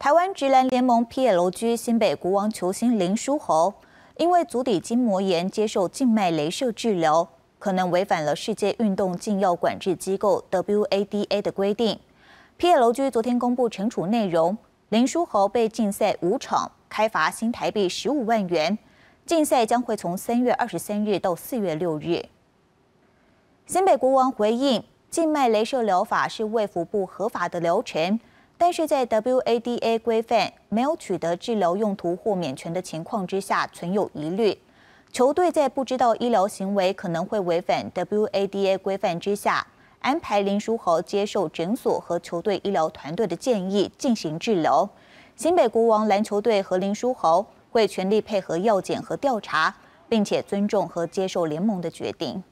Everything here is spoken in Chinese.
台湾职篮联盟 P. L. g 新北国王球星林书豪，因为足底筋膜炎接受静脉镭射治疗，可能违反了世界运动禁药管制机构 W. A. D. A. 的规定。P. L. g 昨天公布惩处内容，林书豪被禁赛五场，开罚新台币十五万元，禁赛将会从三月二十三日到四月六日。新北国王回应，静脉镭射疗法是卫福部合法的流程。但是在 WADA 规范没有取得治疗用途豁免权的情况之下，存有疑虑。球队在不知道医疗行为可能会违反 WADA 规范之下，安排林书豪接受诊所和球队医疗团队的建议进行治疗。新北国王篮球队和林书豪会全力配合药检和调查，并且尊重和接受联盟的决定。